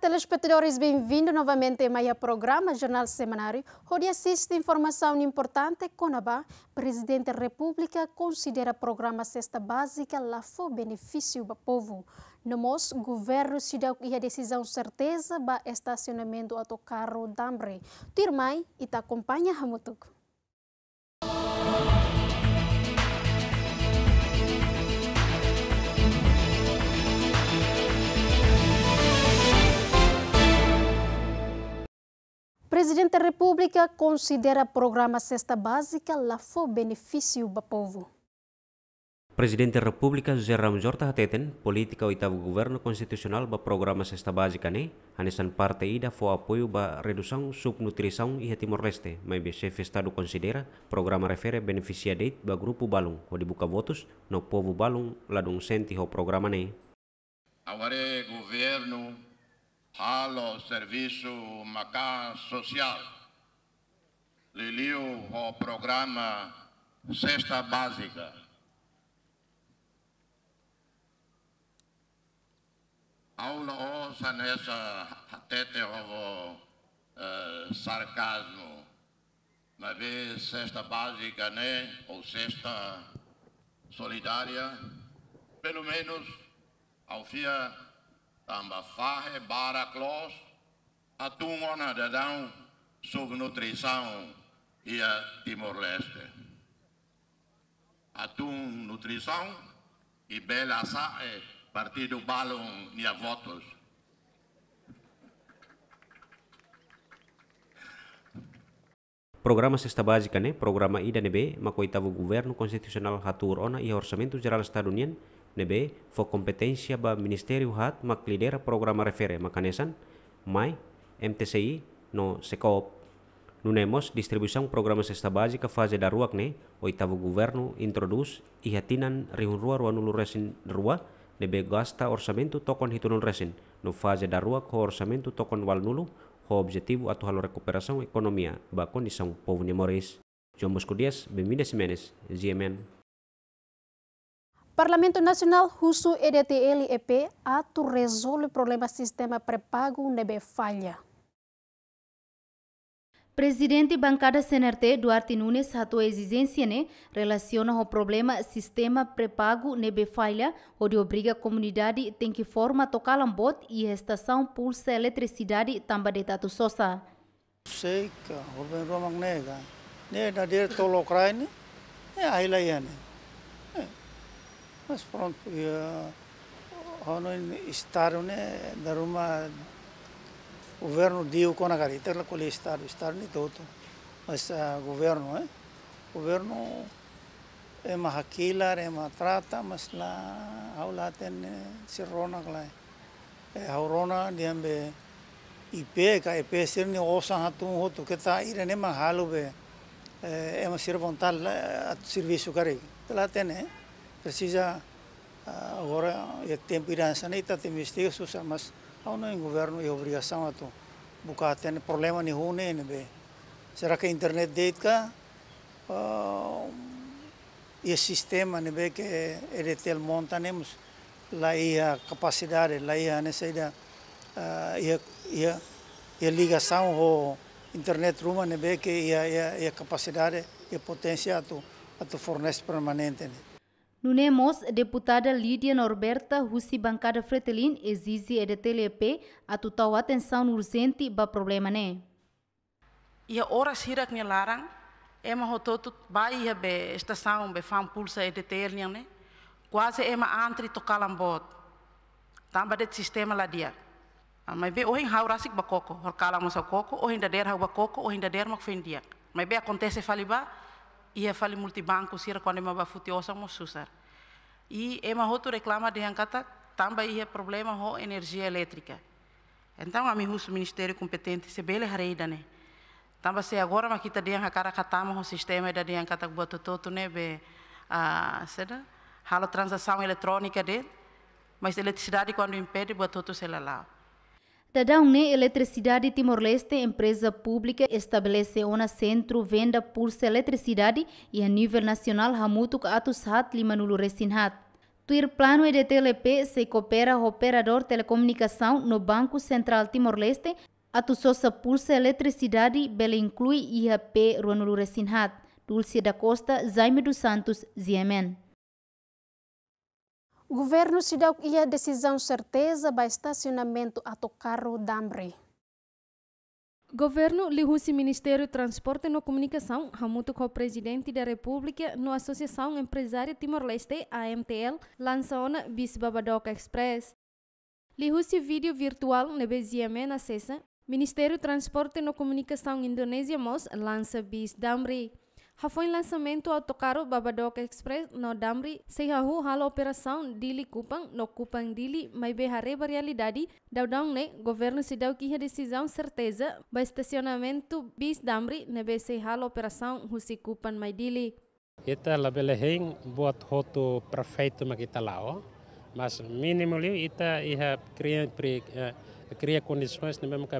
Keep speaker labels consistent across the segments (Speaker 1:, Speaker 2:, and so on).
Speaker 1: telespectadores, bem-vindos novamente a mais programa Jornal Semanário, onde assiste informação importante. Conabá, presidente da República, considera o programa Cesta Básica lá for benefício o povo. No MOS, governo se deu a decisão certeza para estacionamento autocarro d'ambre. Tirmai e te acompanha, Hamutuco. Presidente da República considera o programa Cesta Básica lafo benefício para o povo.
Speaker 2: Presidente da República José Ramos Horta Hateten, política oitavo governo constitucional o programa cesta básica né. anesan parte ida fo apoio para redução subnutrição e Timor-Leste, mas o chefe Estado considera programa refere beneficia deit o grupo balung, o dibuka votos no povo balung ladung senti ho programa né.
Speaker 3: Agora
Speaker 4: é governo ao serviço Macá Social. Liliu o programa Cesta Básica. Aula ouça nessa até te uh, eh, sarcasmo. Mas vê cesta básica, né? Ou cesta solidária. Pelo menos, ao fim tamba bara baraclos, atungona de dão, subnutrição ia Timor-Leste. Atum Nutrição e Bela Sae, Partido Balon e Votos.
Speaker 2: Programa sexta básica, né? Programa IDNB, makoitavu governo constitucional hatur ona e orçamento geral estadunien, nebe fo kompetensia ba ministeriu hat mak lidera programa refere makanesan mai MTCI no sekop nunemos distribuição programa bazi ka fase daruak ruak ne oitavo governo introduce ihatinan hatinan rihunrua rua nulu resin rua nebe gasta orsamentu tokon hitunul resin no fase daruak ruak ho orsamentu tokon wal nulu ho objektivu atu halo rekuperasaun ekonomia ba kondisaun povu ne moris João Mosco Dias, Bemida Simenes, GMN.
Speaker 1: Parlamento Nacional husu EDTLEP ato resolve o problema sistema pré-pago nebe falha.
Speaker 5: Presidente bancada CNRT Duarte Nunes hatu exigência né relaciona o problema sistema pré-pago nebe falha, onde obriga a comunidade tem que forma tocar bot e a estação pulsa eletricidade tamba de tatu sosa.
Speaker 6: Sei que Rubem Romang nega, nega de né, é aí é lá Mas pronto, e, eh, onun istaarune daruma governo dio con agari terla col estado istar ni toto mas governo eh governo e mahakila re matrata masla haulaten sirrona si e haurona diambe ipe ka ipe sir ni osa hatu hotu keta irene mahalube eh, e ma sirvontal servicio kare tela tene eh precisa ah, agora é tempo irá sanita tem investiga susa mas ao não governo e é obrigação a tu buscar tem problema nenhum nem será que a internet deita uh, ah, e sistema nem né, que ele tem monta nemos né, lá ia é a capacidade lá ia é a necessidade uh, e a a ligação ao internet ruma nem né, que ia a, capacidade e a potência a tu a tu fornece permanente né?
Speaker 5: Nunemos, deputada Lídia Norberta Russi Bancada Fretelin exige a TLP atutau atenção urgente para o problema né.
Speaker 7: Ia a hirak ni é ema hototu bai vai be estação be fam pulsa e deternia né. Quase ema é antri a kalambot. Tamba det sistema lá dia. Ah, Mas be ohin haurasik bakoko, horkala masa koko, ohin da der hau bakoko, ohin da der mak fendia. Mas be acontece faliba, é ia multibanco, se era quando ma bafuti osa mo susar. E ema hotu reclama de hankata tamba é problema ho energia elétrica. Então a minha mihus ministério competente se bele hareida né. Tamba se agora que ma kita de hankara katama o sistema da de hankata buat toto né be a seda hala transação eletrônica de mas a eletricidade quando impede buat toto selalao.
Speaker 5: Dada Uné Eletricidade Timor-Leste, empresa pública, estabelece um centro venda por eletricidade e a nível nacional hamutuk atus hat limanulu resinhat. Tuir plano de TLP se coopera o operador telecomunicação no Banco Central Timor-Leste atusosa pulsa eletricidade bela inclui IAP ruanulu resinhat. Dulce da Costa, Jaime dos Santos,
Speaker 1: Ziemen. O governo se deu e a decisão certeza para
Speaker 8: estacionamento autocarro Dambre. Governo Lihusi Ministério de Transporte e Comunicação, junto com o Presidente da República, na Associação Empresária Timor-Leste, AMTL, lançou Bis Babadoca Express. Lihusi vídeo virtual na BZM na Cessa, Ministério de Transporte e Comunicação Indonésia MOS lança Bis Damri. Hafões lançamento ao tocar o Babadook Express no Damri, Seihahu halo operação Dili Kupang no Kupang Dili, mas behareba realidade, daudão ne, governo se deu que a decisão certeza, ba estacionamento bis Damri, nebe Seihalo operação Husi Kupang mai Dili.
Speaker 9: Ita labele hein buat hoto prefeito makita lao, mas mínimo li ita iha cria, cria, eh, cria condições, nem mesmo que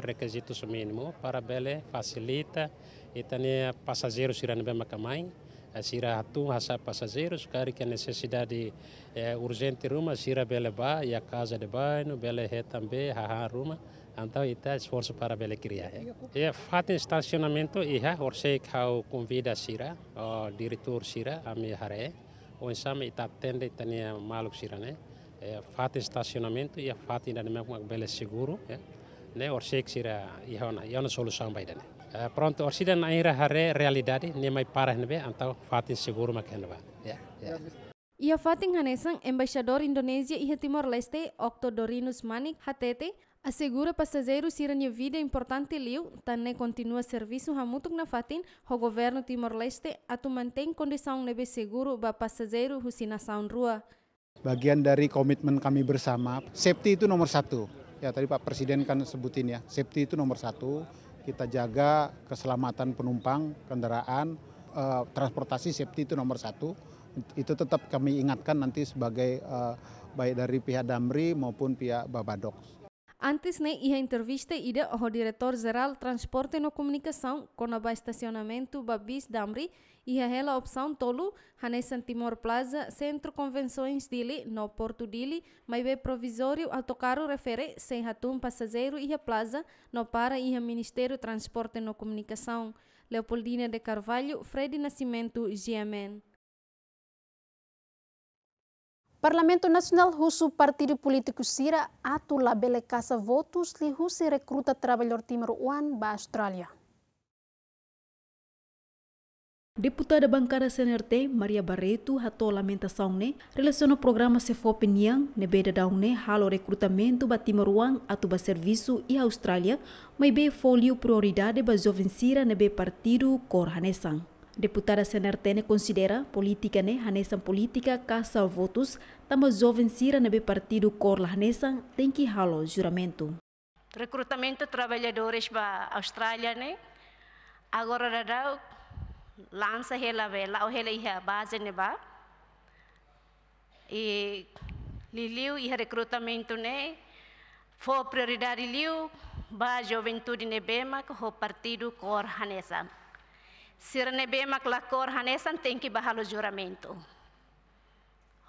Speaker 9: requisitos mínimo para bele facilita Itania passageiros irando bem Macamai, eh, Sira Hatu, Hassa passageiros, cara que a necessidade é, urgente ruma, Sira Beleba e a casa de banho, Belehe também, Haha ruma, então está esforço para Bele criar. Eh. E fato estacionamento, e ha, orse que eu convida Sira, o diretor Sira, a minha hare, o enxame está atende Itania maluco Sira, né? É, fato estacionamento e a fato ainda não é bem seguro, né? Orse que Sira, e é uma solução, vai dar, né. Eh, pronto orsida na ira hare realidade mai nemai parahnebe antau fatin seguro ma makhenba
Speaker 10: ya ya
Speaker 8: Ia fatin hanesang embaixador indonesia iha Timor Leste Octodorinus Manik htt Asegura pasajeru siranya vida importante liu tanne continua servisu hamutuk na fatin ho governo Timor Leste atu mantém condição nebe seguro ba pasajeru husina saun rua.
Speaker 11: Bagian dari komitmen kami bersama, safety itu nomor satu. Ya tadi Pak Presiden kan sebutin ya, safety itu nomor satu kita jaga keselamatan penumpang, kendaraan, eh, transportasi safety itu nomor satu. Itu tetap kami ingatkan nanti sebagai eh, baik dari pihak Damri maupun pihak Babadoks.
Speaker 8: Antes, a né, entrevista, ida ao diretor geral Transporte e Comunicação, com a estacionamento Babis Damri, e a ela opção tolo, Hanessan Timor Plaza, Centro Convenções Dili, no Porto Dili, mas bem é provisório autocarro refere sem ratum passageiro e a plaza, no para e a Ministério Transporte e Comunicação. Leopoldina de Carvalho, Fred Nascimento, GMN.
Speaker 1: Parlamento Nacional russo partido político Sira atula bele casa votos li russo recruta trabalhador Timor Uan ba Australia.
Speaker 12: Deputada Bancada CNRT Maria Barreto hatu lamentação ne relaciona programa CEFOP Niang ne beda daung ne halo recrutamento ba timor Uan atu ba serviço i Australia mai be folio prioridade ba jovem Sira ne be partido korhanesang. Deputada Tene considera política né hanesan política caça votos, tamba jovem sira nebe partido corla hanesan tem que halo juramento.
Speaker 13: Recrutamento trabalhadores para Austrália né, agora dada lança hela vela ou hela iha base né ba e liliu iha recrutamento né for prioridade liliu ba juventude né bema que partido cor hanesa. Sirnebe maklakor hanesan tem que barrar o juramento.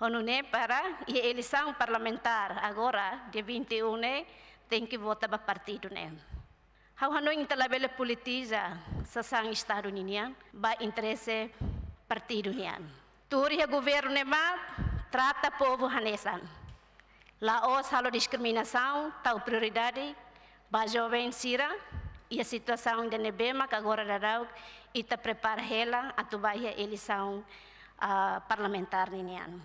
Speaker 13: Onune para e eleição parlamentar agora, de 21, tem que votar para partido, né? Hau hanu ing talabele politiza sasang estado ninian, ba interesse partido nian. Turi ha governo ne trata povo hanesan. Laos halo discriminação, tal prioridade, ba jovem sira e a situação de nebema que agora dará e te prepara ela a tu baia eleição uh, parlamentar niniano.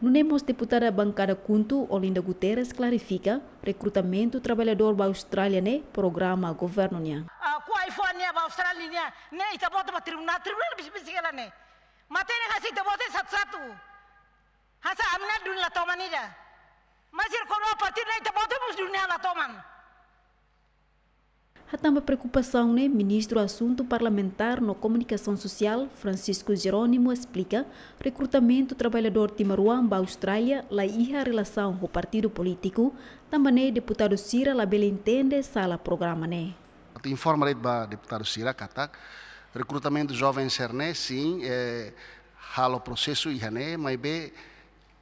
Speaker 12: No Nemos, deputada bancada Cunto, Olinda Guterres, clarifica recrutamento trabalhador a Austrália né programa governo né.
Speaker 13: Ah, qual
Speaker 7: é a né, Austrália né? Né, está bota para tribunal, tribunal bis bis ela né. Matei né, assim, está bota satu satu. Hasa amna dunia tomanida. Masih kono
Speaker 13: partir né, está bota mus toman.
Speaker 12: Há também preocupação, né? Ministro do Assunto Parlamentar na Comunicação Social, Francisco Jerônimo, explica recrutamento do trabalhador Timaruamba, Austrália, lá a relação com o partido político, também né, deputado Cira Labela entende sala programa, né?
Speaker 11: Informa aí né, para deputado Cira Katak, recrutamento de jovens né, sim, é, o processo né, mas bem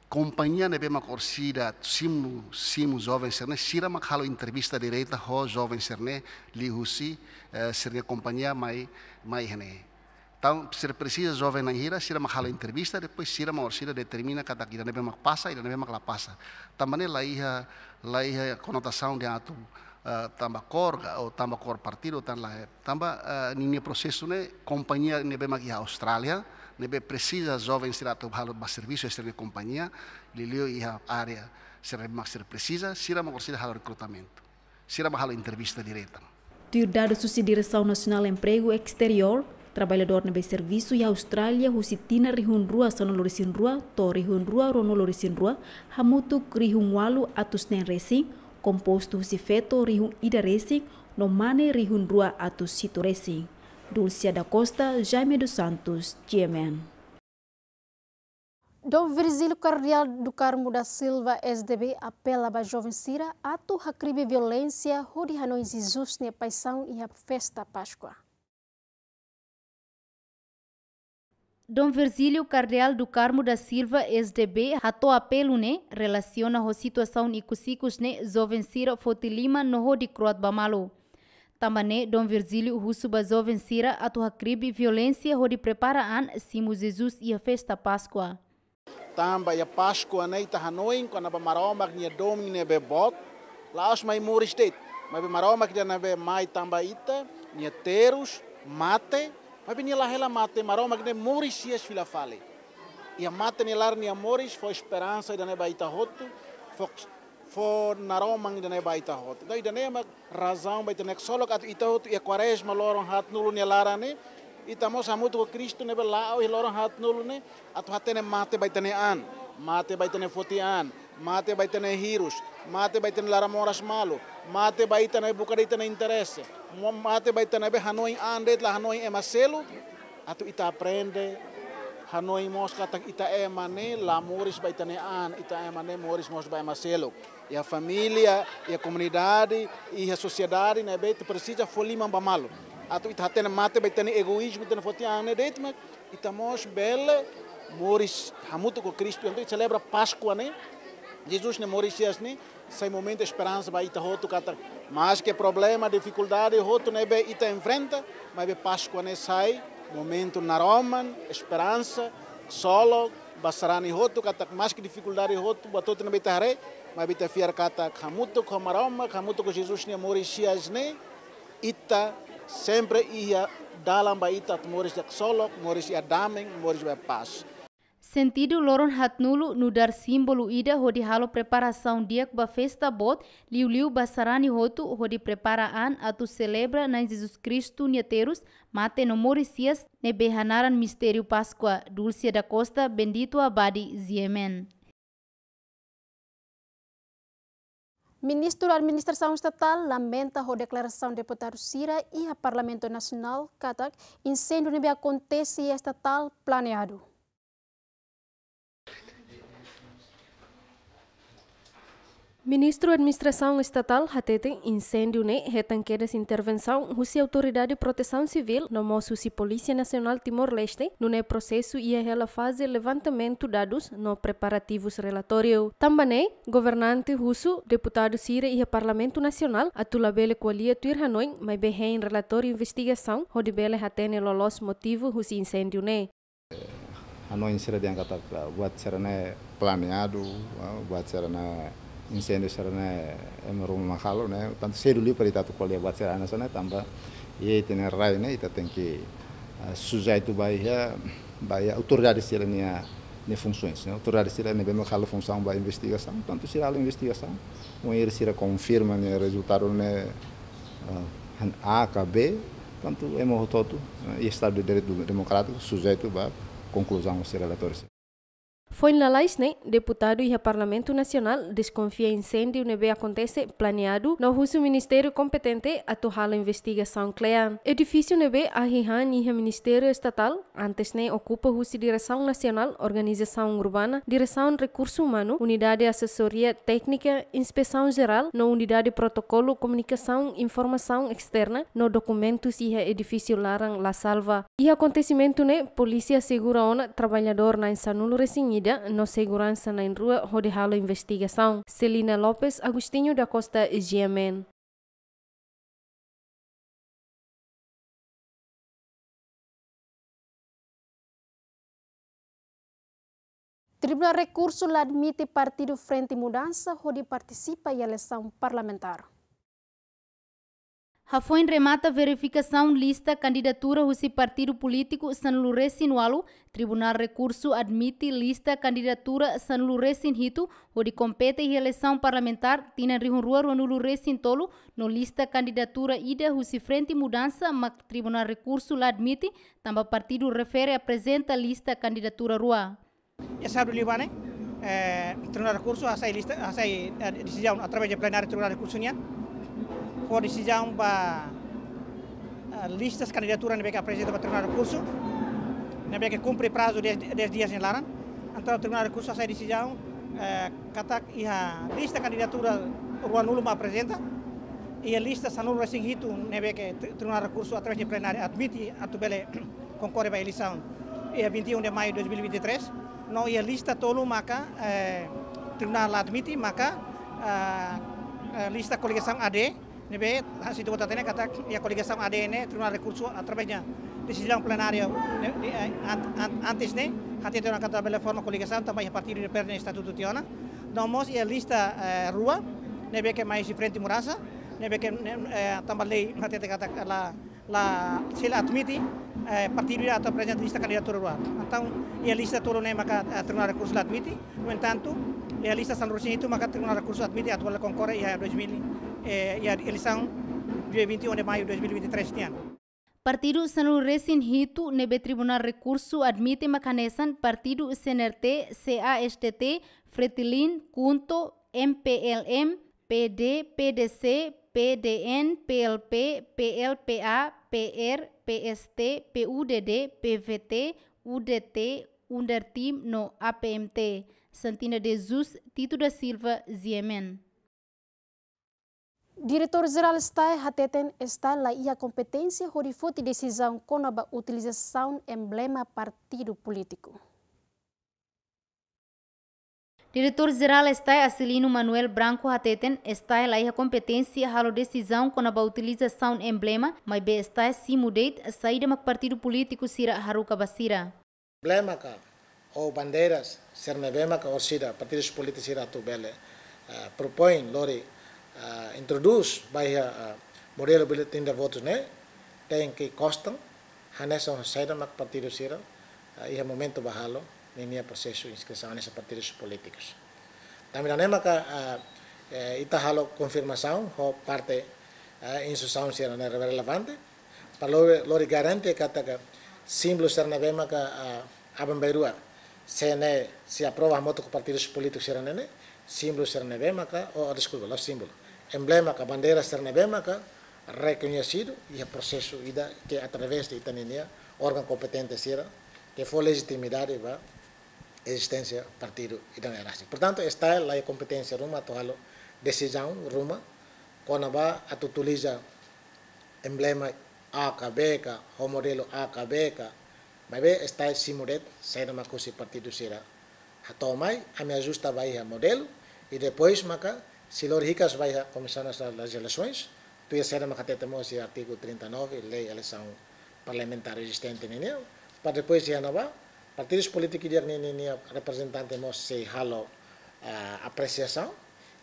Speaker 11: companhia nebe né, macorsira simu simu jovem serne né? sira makhalo entrevista direita ho jovem serne né? lihusi eh, serne companhia mai mai hene então se precisa jovem na hira sira makhalo entrevista depois sira macorsira determina cada gira nebe mak passa ira nebe mak la passa também lá ia lá ia conotação de ato eh, tamba tambah ou tamba cor partido tan lá tambah nini processo né companhia nebe mak Austrália Nebe precisa jovens ir para serviço ser de companhia, Lilio e a área ser mais ser precisa, será mais considerar o recrutamento, será mais a entrevista direta.
Speaker 12: Diodado Susi, Direção Nacional Emprego Exterior, trabalhador nebe serviço e Austrália, Husitina Rihun Rua, Sono Lorisin Rua, To Rihun Rua, Rono Lorisin Rua, Hamutuk Rihun Walu, Atusnen Racing, composto Husifeto Rihun Ida Racing, Nomane Rihun Rua, Atus situ Racing. Dulcia da Costa, Jaime dos Santos, Tiemen.
Speaker 1: Dom Virgílio Cardeal do Carmo da Silva, SDB, apela para a jovem Cira ato a crime violência, onde anões Jesus na paixão e a festa Páscoa. Dom Virgílio Cardeal
Speaker 5: do Carmo da Silva, SDB, atou apelo né? relaciona a situação e cusicos ne né? jovem Cira Fotilima no Rodi Croat Bamalo. Tambane Dom Virgílio Russuba vencira a Tuhacribe violência onde prepara an Simo Jesus e a festa Páscoa.
Speaker 11: Tamba e a Páscoa nei tahanoin quando a maroma que dom ne bebot laos mai muris det mai be maroma que na be mai tamba ita ne terus mate mai be la mate maroma que ne muris yes fila fale e a mate ne lar ne amores foi esperança da ne baita roto foi for narau mang dene bai ta hot daí dene ma razão bai dene solo kat hot e quaresma loron hat nulu ne lara ne itamo samutu kristo ne bela o loron hat nulu ne atu ne mate bai ne an mate bai ne foti an mate bai ne hirus mate bai dene lara moras malo mate ne bucari ita ne interesse mate bai dene be hanoi an det la hanoi emaselo atu ita aprende Hanoi mosca tak ita é mané la moris ba itane an ita é mané moris mos ba macelo e a família e a comunidade e a sociedade né bem precisa folima ba malo atu ita tene mate ba itane egoísmo tene foti ane det mas ita mos bela moris hamuto com Cristo então celebra Páscoa ne. Jesus ne moris yes ne sai momento esperança ba ita hoto kata mas que problema dificuldade hoto ne bem ita enfrenta mas be Páscoa ne sai momento na Roma, esperança, solo, basarani hotu, katak mais que dificuldade hotu, batotu na bitahare, mas bitafiar katak hamutu com a maroma, Camuto com Jesus ne morisias ne, ita sempre ia dar lamba ita moris de solo, moris de daming, moris de paz.
Speaker 5: Sentido loron nulu nudar simbolu ida hodi halo preparasaun diak ba festa bot liu-liu basarani hotu hodi preparaan atu celebra na Jesus nia terus mate no sias ne behanaran misteriu Páscoa Dulcia da Costa
Speaker 1: Bendito Abadi Ziemen. Ministro Administração Estatal lamenta a declaração de deputado Sira e a Parlamento Nacional, Katak, incêndio nebe acontece estatal planeado.
Speaker 8: Ministro da Administração Estatal Hatete incêndio ne retanqueiras intervenção Rússia Autoridade de Proteção Civil no moço se Polícia Nacional Timor-Leste no ne processo e ela fase levantamento dados no preparativos relatório. Também governante russo, deputado Sire e Parlamento Nacional atulabele qualia tuir Hanoi, mas bem relatório investigação rodibele hatene lolos motivo Rússia incêndio ne.
Speaker 14: Hanoi será
Speaker 4: de angata buat será né, planeado, buat será né, incendio sarana emerum mahalo né tanto cedo ali para ir tanto itatu colia bat sarana sana né, tamba e tene rai né ita tem que eh, sujar itu baia eh, baia autoridade nia ne funções né autoridade serania bem mahalo função ba investigação tanto será né, eh, a investigação um ir será confirma né resultado né a B
Speaker 14: tanto é morto todo estado de direito democrático sujeito ba conclusão será eleitoral
Speaker 8: foi Fonlalais, né, deputado e Parlamento Nacional, desconfia incêndio neve acontece planeado no uso Ministério competente a torrar a investigação clara. Edifício neve a Rihan e Ministério Estatal, antes né, ocupa uso Direção Nacional, Organização Urbana, Direção Recurso Humano, Unidade Assessoria Técnica, Inspeção Geral, na Unidade Protocolo Comunicação Informação Externa, no Documentos e Edifício Larang La Salva. E acontecimento, né, Polícia Segura Ona, trabalhador na Insanulo Recinha, Avenida, no Segurança na Rua, onde investigação. Celina Lopes, Agostinho da Costa, GMN.
Speaker 1: Tribunal Recurso admite Partido Frente Mudança, onde participa em eleição parlamentar.
Speaker 5: Rafoin remata verificação lista candidatura do partido político San Luresin Walu. Tribunal Recurso admite lista candidatura San Luresin Hito, onde compete eleição parlamentar Tina Rihunruaro no Luresin Tolo, no lista candidatura ida do Frente Mudança, mas Tribunal Recurso lá admite, também partido refere apresenta lista candidatura Rua.
Speaker 15: Já sabe o Libane, eh, Tribunal Recurso, eh, a lista, a decisão através do plenário Tribunal Recurso União. codecisão para listas candidaturas na apresenta para o Tribunal Recurso, na que cumpre prazo de 10 dias em Laran. Então o eh, Tribunal e de Recurso sai decisão kata iha lista candidatura rua nulo ma apresenta e a lista sanul racing hitu nebe que tribunal recurso através de plenário admite a tubele concorre para eleição e a um 21 de maio de 2023 e e não ia a lista tolo maka eh, tribunal admite maka a lista coligação AD Nebe, situ kota tene kata ya kolega sam ADN tribunal rekurso atravesnya di sidang plenario eh, antes ne hati tena kata bela forma kolega sam tambah ya partido de perne estatuto tiona nomos ya lista eh, rua nebe ke mai si frente murasa nebe ke eh, tambah lei hati tena kata la la sila admiti eh, partire a presentare lista candidatura rua Então, e a lista toro ne maka tribunal recurso la admiti, no entanto, e a lista San Rosinito maka tribunal recurso admiti atual concorre e a 2000 eh, ya, a eleição dia de maio de 2023 este ano.
Speaker 5: Partido Sanu Resin Hitu nebe Tribunal Recurso admite macanesan Partido CNRT, CASTT, Fretilin, Cunto, MPLM, PD, PDC, PDN, PLP, PLPA, PR, PST, PUDD, PVT, UDT, Undertim no APMT. Santina de Jesus, Tito da Silva, Ziemen.
Speaker 1: Diretor-geral está Hateten está lá e a competência horifou de decisão com a utilização emblema partido político.
Speaker 5: Diretor-geral está Acelino Manuel Branco Hateten está lá e a competência halo decisão com a utilização emblema, mas be está simudeit saída do partido político Sira Haruka Basira.
Speaker 4: Emblema ou bandeiras ser nevema ou Sira partidos políticos Sira Tubele uh, ah, propõe lori uh, introduced by uh, uh, Modelo Bulletin de Votos né, tem que costam hanesa on saída mac partido sira e uh, é momento bahalo nenia processo inscrição nessa partidos políticos. Também né maca uh, eh, ita halo confirmação ho parte uh, insução sira né relevante para lore, que garante kataga símbolo sira né maca uh, abamberua se ne se aprova moto com partidos políticos sira né símbolo sira né maca ou desculpa o símbolo emblema, a bandeira sarnabémaca, reconhecido, e o é processo que é através de Itaninia, órgão competente será, que foi legitimidade da existência do partido Itaneraste. É assim. Portanto, está lá a competência rumo a tomar decisão rumo, quando vai a utiliza emblema AKBK, o modelo AKBK, vai ver está esse modelo, será uma coisa partido será. tomar, a me ajusta vai a modelo, e depois, maca, Silor Ricas vai à Comissão das Eleições, tu ia ser até temos de artigo 39, lei eleição parlamentar existente nini, para depois ia nova, partidos políticos de nini representante mos se halo ah, apreciação,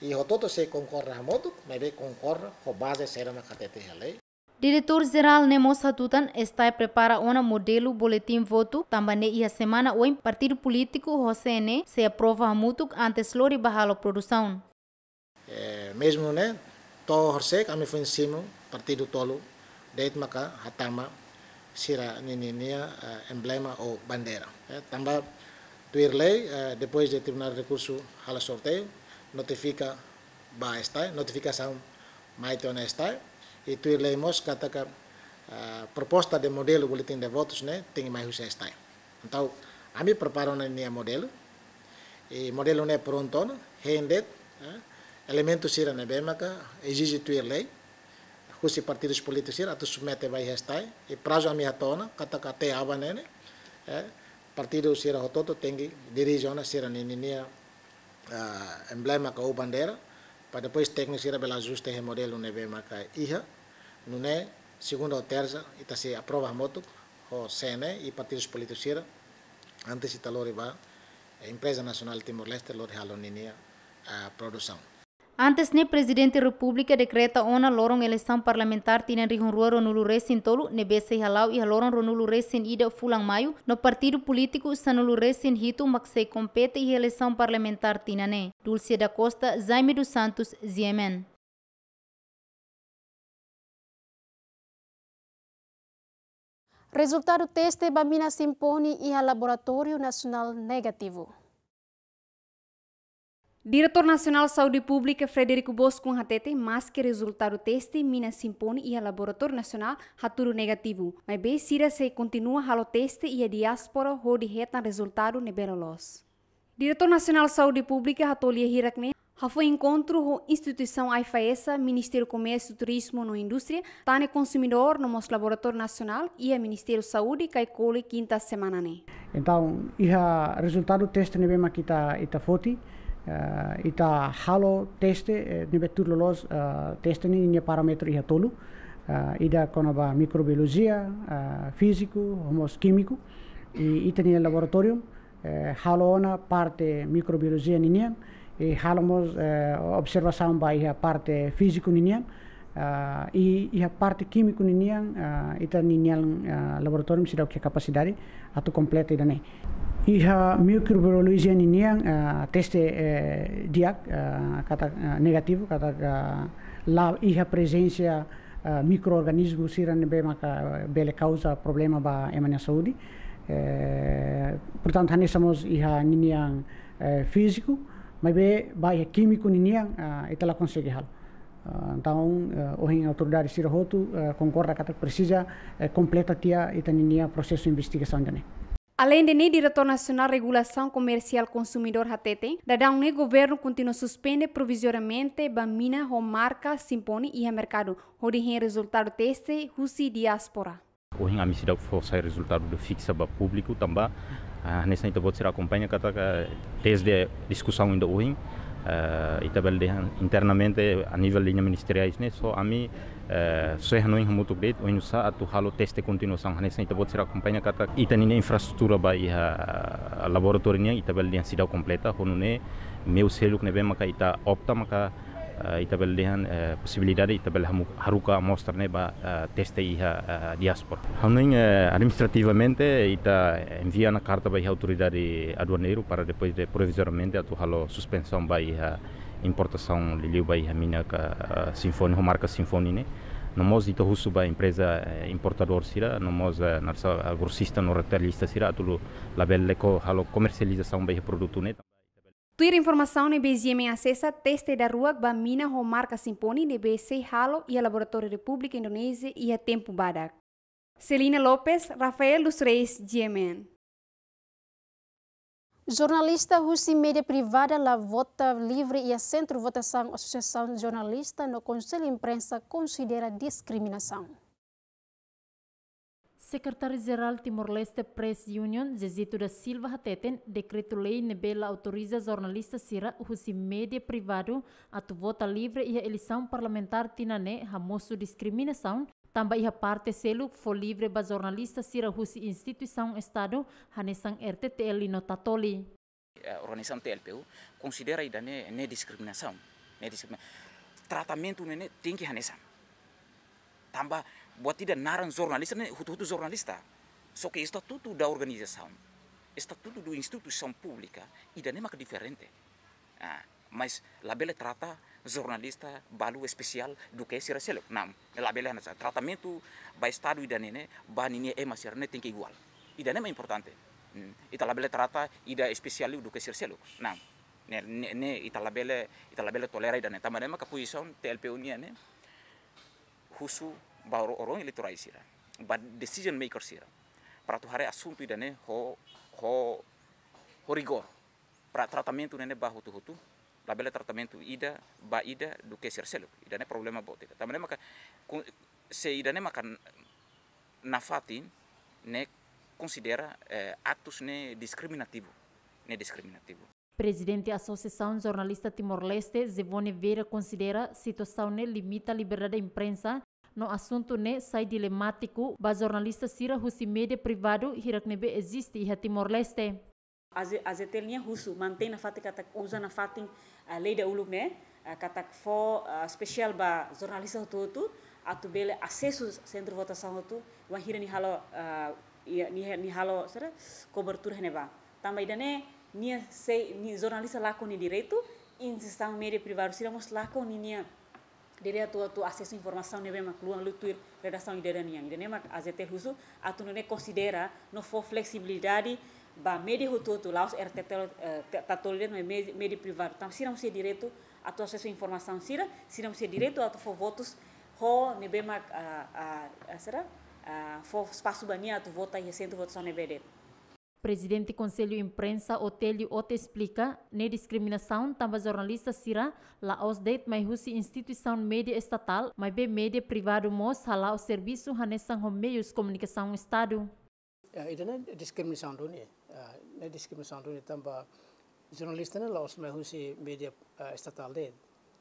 Speaker 4: e todo se concorre a modo, mas concorre concorra, base ser uma catete a lei.
Speaker 5: Diretor-Geral Nemo Satutan está preparar um modelo boletim voto também ia semana o partido político Rosene se aprova muito antes lori a produção.
Speaker 4: Eh, mesmo né to horse kami fun simu partido tolo deit maka hatama sira nininha, uh, eh, emblema ou bandeira eh, tamba tuirlei uh, eh, depois de terminar o recurso hala sorteio notifica ba estai notificação mais ona estai e tuirlei mos kataka uh, proposta de modelo boletim de votos né tem mais husa estai então ami preparo na nia modelo e modelo né pronto hendet eh, Elementos sira ne be maka exige tu lei khusi partidos políticos sira atu submete vai restai e prazo ami hatona kata kate ava ne ne partido sira hototo tengi dirisiona sira ne ne emblema ka bandeira para depois técnico sira bela ajuste e modelo ne be iha nune segunda ou terça ita se aprova moto o CNE e partidos políticos sira antes italori ba a empresa nacional Timor-Leste lori haloninia a produção
Speaker 5: Antes ne presidente república decreta ona loron eleição parlamentar tinan rihun ruaro nulu resin tolu bese halau e lorong ronulu resin ida fulang maio no partido político sanulu resin hitu maxei compete e eleição parlamentar tinane. Dulce da Costa, Jaime dos Santos, Ziemen.
Speaker 1: Resultado teste bambina simponi e laboratório nacional negativo.
Speaker 16: Diretor Nacional de Saúde Pública Frederico Bosco HTT mas que resultado teste mina simpon e laboratório nacional haturu negativo. Mas bem sira se continua halo teste e a diáspora ho retan resultado nebelolos. Diretor Nacional de Saúde Pública Hatolia Hirakne foi encontro com instituição AIFAESA, Ministério do Comércio, Turismo e Indústria, Tane Consumidor, no nosso Laboratório Nacional e a Ministério da Saúde, Caicole, quinta semana. Né?
Speaker 3: Então, o resultado do teste, nós vemos aqui, está forte. ita halo test nibe uh, teste ni nya parametri ya tolu ida mikrobiologia uh, físico homos químico i ita ni laboratorium halo ona parte mikrobiologia ni nian e halo mos observação ba ia parte físico ni nian uh, eh, e, e a parte químico ninian uh, eh, ita ninian uh, eh, laboratório se dá o que capacidade ato completa ida nei iha microbiologia ninian uh, teste uh, uh, kata uh, negativo kata uh, lab iha presença uh, microorganismo siran be maka bele causa problema ba emania saúde uh, portanto hani somos iha ninian uh, físico mas be ba iha químico ninian uh, ita la consegue hal então uh, eh, a autoridade de Siroto eh, concorda que precisa uh, completa tia e tania processo de investigação também.
Speaker 16: Além de nem Diretor Nacional Regulação Comercial Consumidor HTT, dadão ne governo continua suspende provisoriamente mina bamina romarca simpone e a mercado, o resultado teste rusi diaspora.
Speaker 14: O ringa a sida força resultado do fixa ba público também. Ah, nessa então pode ser acompanha desde a discussão ainda hoje uh, e também internamente a nível de linha ministeriais né só a mim só é não muito grande o insa a tu halo teste continuação né então pode ser acompanhar kata e também infraestrutura vai a laboratório né e também a cidade completa quando né meu selo que né bem maka ita opta ah, itebel dehan eh, posibilidade itebel haruka ne ba ah, teste iha ah, diaspora handing eh, administrativamente ita eh, envia na carta ba iha autoridade aduaneiro para depois de provisoriamente atu halo suspensão ba iha importação liliu ba iha mina ka sinfoni marca sinfoni ne nomos ita husu ba empresa importador sira nomos narsa grossista no retailista sira atulu label leko halo comercialização ba iha produto ne
Speaker 16: Tuir informação ne BGM em acessa teste da rua ba mina ho marca simponi ne BC Halo e a Laboratório República Indonésia e a Tempo Badak.
Speaker 1: Celina Lopes, Rafael dos Reis, GMN. Jornalista Russi Mídia Privada La Vota Livre e a Centro Votação Associação Jornalista no Conselho Imprensa considera discriminação
Speaker 7: secretário geral Timor-Leste Press Union, Zezito da Silva Hateten, decreto-lei nebela autoriza jornalista Sira Husi média privado a vota livre e a eleição parlamentar tinané ramoso discriminação também a parte selo foi livre para jornalista Sira Husi instituição Estado hanesang RTTL Notatoli.
Speaker 14: A organização TLPU considera ainda né, né discriminação, né Tratamento né, tem que hanesang. Tamba tidak naran narang ini hutu-hutu jurnalista, so ke istatutu da organisasi tutu do instituição publika ida ne maca diferente ah, mais labela e trata jurnalista balu e spesial do que será selo nam labela e na tratamento ba estado ida nene ba nini e mas ne tem igual ida ne importante hmm. ita labela trata ida spesial do que será selo nam ne ne, ne ita labela ita labela tolera ida ne tamare maca posição TLP unia ne husu bahoro orang electoral sira but decision maker sira para tu hare assunto ida ho ho ho rigor para tratamento ne bahu tu hutu labela tratamento ida ba ida do que ser selo ida ne problema bote também maka se ida ne maka nafatin ne considera eh, actos ne discriminativo ne discriminativo
Speaker 7: Presidente da Associação Jornalista Timor-Leste, Zevone Vera, considera a situação ne limita a liberdade da imprensa no asunto ne sai dilemático ba jornalista sira husi media privado hirak nebe existe iha Timor-Leste. As
Speaker 12: etelnya husu mantém na fatin katak usa na fatin a lei katak fo special ba jornalista tu tu atu bele acesso centro votação tu wa hira ni halo ni ni halo sera cobertura ne ba. Também dane ni se ni jornalista lako ni direito insistão media privado sira mos lako ni nia dele a tua tu acesso à informação neve mak luang lutuir redação idadani yang dene mak azetel a tu nene considera não for flexibilidade ba media hutu tu laos rttel eh, tatolden me media privado tam siram se direito a tu acesso à informação sira siram se direito a tu for votos ho nebe mak a a será for espaço bania tu vota e recente votação nebe deto
Speaker 7: presidente do Conselho Imprensa Otelio Ote explica, ne discriminação também jornalista sira os osdet mais husi instituição média estatal, mais bem média privado mos hala o serviço hanesan hom meios comunicação estado. Uh,
Speaker 3: eh, ida discriminação não ne, discriminação do eh, tamba jornalista né lá os mai husi média uh, estatal de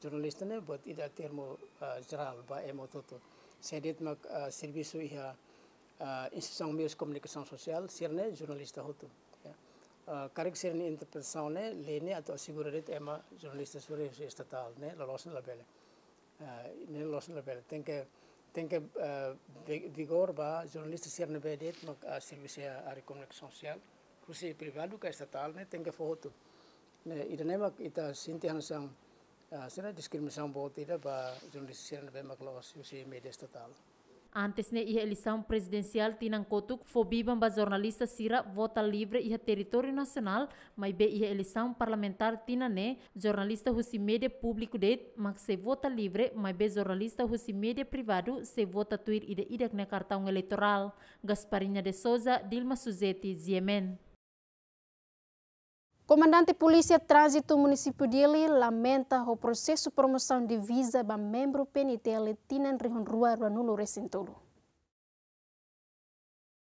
Speaker 3: jornalista né, bot ida termo uh, geral ba emototo. É Sedet é mak uh, serviço ia. Uh, institution mbiyo communication social sirne journalista hotu uh, karik sirni interpretation ne lene atau sigurit ema journalista suri estatal ne lolosin labele ne lolosin labele Tengke, tengke vigor ba journalista bedet mak service ari communication social kusi privado ka estatal ne tengke foto ne idane mak ita sintihan uh, sang sira diskriminasi bot ida ba journalista sirne be mak lolos media estatal
Speaker 7: Antes na né, eleição presidencial tinang kotuk fobiban ba jornalista sira vota livre iha território nacional, mas be eleição parlamentar ne né, jornalista husi media público det mak se vota livre, mas be jornalista husi media privado se vota tuir ida idak na né, cartão eleitoral. Gasparinha de Souza, Dilma Suzeti Ziemen.
Speaker 1: Comandante Polícia Trânsito Município dele lamenta o processo de promoção de visa para membro PNTL Tinan Rihunrua Ranulo Recintulo.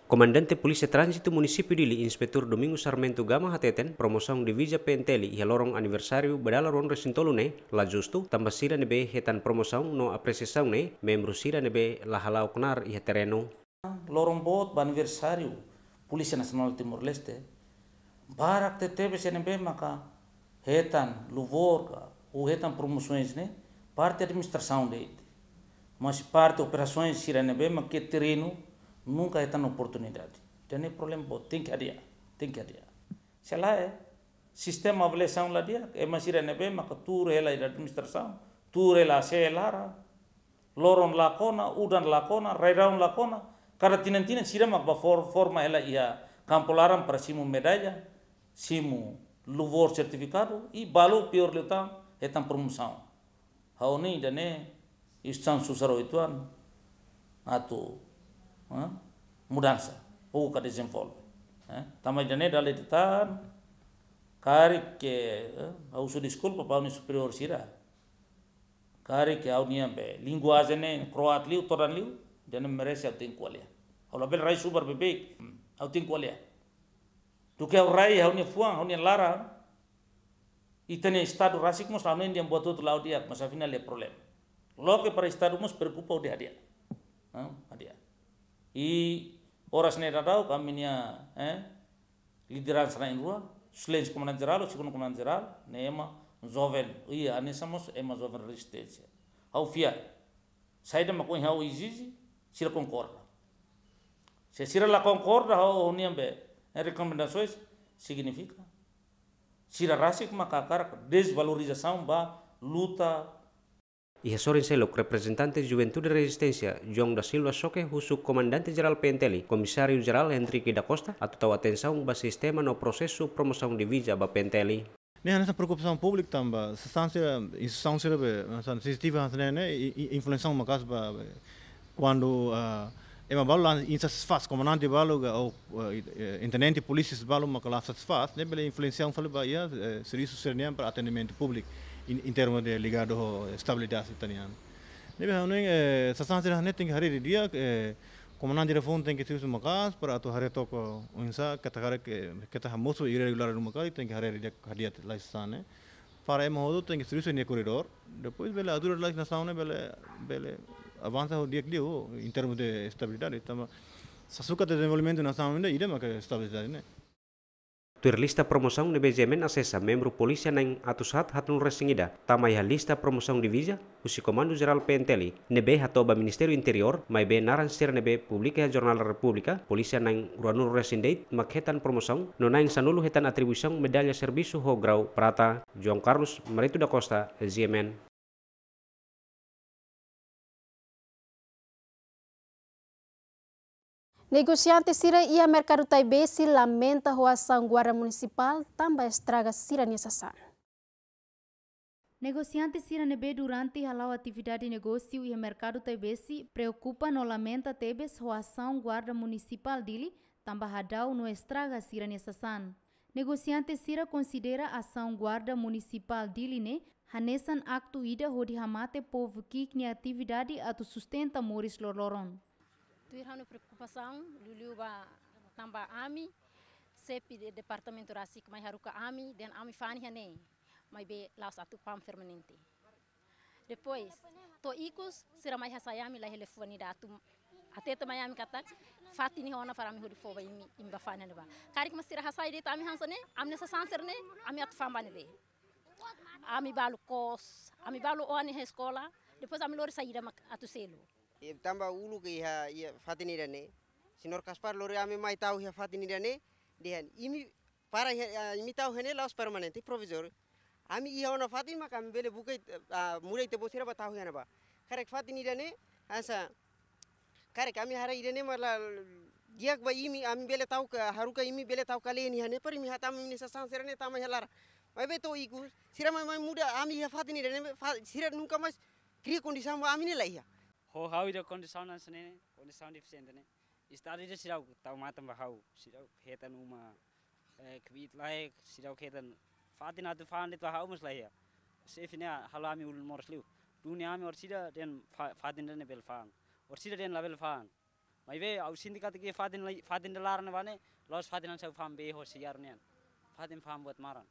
Speaker 2: Comandante Polícia Trânsito Município Dili, Inspetor Domingo Sarmento Gama Hateten, promoção de Vija Penteli e lorong aniversário badala ron resintolo ne, la justo, tamba sira nebe hetan promoção no apreciação ne, membro sira nebe la halau knar e
Speaker 10: Lorong bot ba aniversário Polícia Nacional Timor-Leste, Barak tetebe CNB maka hetan ka o hetan promoções, né? Parte administração dele. Mas parte operações CNB maka que terreno nunca hetan oportunidade. tene problema, bom, tem que adiar, tem que adiar. Sei é. E, sistema avaliação lá dia, é e mas CNB maka tur ela administração, tur ela se ela loron lakona, udan lakona, rairaun lakona, karena tinan-tinan sirama forma ela ia kampularan para medalha Simu, luvor certificado e balu pior letam hetam promoção. Haoni dane istan susaro ituan atu eh, mudança ou ka desenvolve. Eh, tamai dane dale tetan kari ke eh, au su discul pa uni superior sira. Kari ke au be, lingua ne kroat liu toran liu dane merese au tinkualia. Au bel rai super bebek hmm, au tinkualia. tu ke rai é o ni fuang é o ni é lara itene estado rasik mos lawan dia buat tu lawan dia mas afinal é problema. logo para estado mas preocupa dia dia ha dia i oras ne dadau kaminya eh liderança na rua slens comandante geral o segundo comandante geral nema né? jovem i anisamos ema jovem resistência hau fia saída ma ko hau izizi sira concorda se sira la concorda hau niambe Eh, recomendações significa Sira Rasik Macacar, desvalorização da luta.
Speaker 2: E Sorincello, representante de Juventude e Resistência, João da Silva Soque, o subcomandante-geral Penteli, comissário-geral Henrique da Costa, a total atenção para sistema no processo de promoção de vida para Penteli.
Speaker 11: Né, nessa preocupação pública também, substância, substância, sensitiva, se influência uma casa quando... a ema balula in satisfaz como nanti baluga ou eh, intendente polícia se baluma que lá satisfaz né pela influência um falou ia eh, serviço sernian para atendimento público em termos de ligado à estabilidade italiana né bem não é eh, sasan se né tem que hari dia como nanti reform tem que serviço uma casa para atu hari toco insa katakara tá que que kata tá moço irregular no casa tem que hari dia hadia lá está né para é modo tem que serviço em corredor depois bela adura lá na sauna bela bela avanza hodiek dio interno di stabilità, ma sa suca di desenvolvimento nazionale ma ke stabilità ne
Speaker 2: Tuir lista promoção de membru Acessa, na ing atu hatun resingida, tamai lista di visa usi Komando Jeral PNTLI, nebe hatoba ministeru Interior, mai be naran ser nebe publik e jornal República, Republika, ing ruanur resindeit, maketan hetan promoção, no sanulu hetan atribusong medalia servisu ho grau prata, juang Carlos maritu da Costa, ZMN.
Speaker 1: Negosiante Cira Merkado a Mercado Taibense lamenta a reação Municipal tambah estraga Cira Sasan.
Speaker 5: Negosiante Negociantes Siranebe durante a atividade de Merkado e mercado Tebesi preocupa no lamenta Tebes roação guarda municipal dele tambahadau no estraga Sira Sasan. Negosiante Sira considera ação guarda municipal dili ne hanesan aktu ida hodi hamate povo kik atividade atu sustenta moris lorloron.
Speaker 1: Tuirano preocupação, Luluba tamba ami, sepi departamento rasik mai haruka ami, dan ami fani hane, mai be laus atu pam permanente. Depois, to ikus sira mai hasayami lai helefoni da atum ateta mai ami kata fatini hona farami hodi fo ba imi imba fani ne ba. Karik masira hasai de tami hansane, amne sa sanser ne, ami atfamba ne de. Ami balu kos, ami balu oani he sekolah, depois ami lori saída atu selu.
Speaker 2: E tamba ulu ke iha ia dani sinor kaspar lori ame mai tahu iha dani dehan imi para iha imi tau hene laos permanente provisor ami iha ona fatin maka ami bele bukai mulai te bosira ba tau hene ba karek dani asa karek ami hara irane mala giak ba imi ami bele tau ka haruka imi bele tau kali ini hane per imi hatam ini sasan serane tama helara mai be to iku sira mai muda ami iha dani sira nungka mas kri kondisi ami ne lai iha ho hau ida kondi sound sene kon sound efficient ne istari je sirau tau matam bahau sirau hetan uma eh, kbit laik sirau hetan fatina tu fan itu hau mus laia safe halami ulun morsliu dunia ami or sida den fatina ne bel fang or sida den label fang mai ve au sindikat ke fatin fatin delar ne bane los fatin sau fam be ho siar ne fatin fam buat maran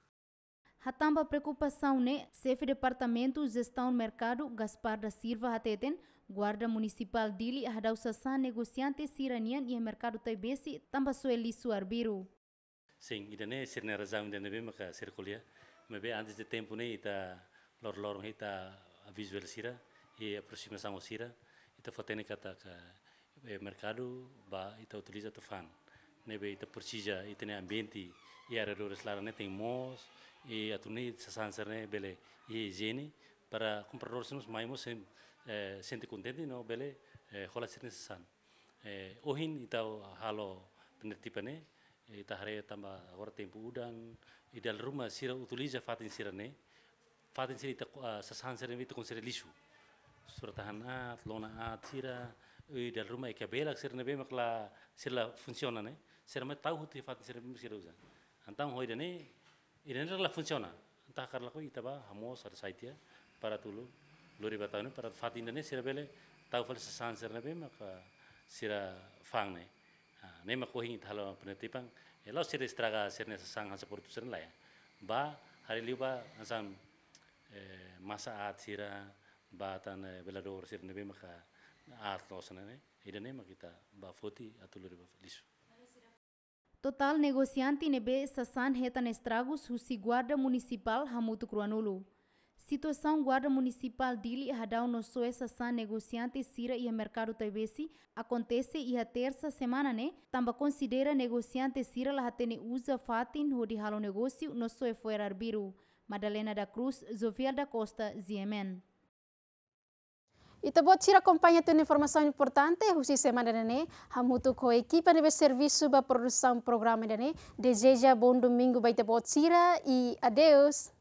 Speaker 5: Hatamba preocupação ne chefe sefi departamento gestão mercado Gaspar da Silva hateten, guarda municipal dili ahdau sasa negociante siranian e mercado taibesi tamba sueli suarbiru.
Speaker 9: Sim, idane e sirne razam de be maka circulia, mebe antes de tempo ne ita lor lor ita e visual sira e aproximação sira ita fatene kata ka e eh, mercado ba ita e utiliza tafan nebe ita precisa ita ne ambiente e arredores lara ne tem mos e atuni sanserne bele e jeni para komparor nos maimos sem eh, sente contente no bele eh, hola sirne san eh, ohin itau halo penertibane eh, ita hare tamba agora tempo udang ideal rumah sira utuliza fatin sira ne fatin sira ita uh, sasanserne vita considera lixo suratahan at lona at sira e dal rumah ika belak sir be makla sira la funciona ne sira ma tahu ti sira sir sira uza antam hoida ne ini la fungsional, Entah karena aku bah, hamos sar saitia para tulu batau batane para fat indane sira bela tahu file sasan sira be maka sira fang ne. Ne ma kohi thalo penetipang elo ya, sira istraga sira ne hasil hasa portu lah laya. Ba hari lupa, asam eh, masa at sira ba tan bela sira ne be maka at nih, ini nih ma kita ba foti atuluri ba lisu.
Speaker 5: Total, negociante nebe sasan hetan estragos husi guarda municipal hamutu cruanulu. Situação guarda municipal dili hadau no soe sasan negociante sira e mercado tebesi acontece e a terça semana né tamba considera negociante sira la hatene usa fatin hodi halo negócio no soe foi biru. Madalena da Cruz, Zofiel da Costa, Ziemen.
Speaker 1: Itobot Chira kompanya tu informação importante. husi semana da Hamutu ko ekipa equipa servisu ba para programa da NENE. Deseja bom domingo baita Itobot Chira i adeus.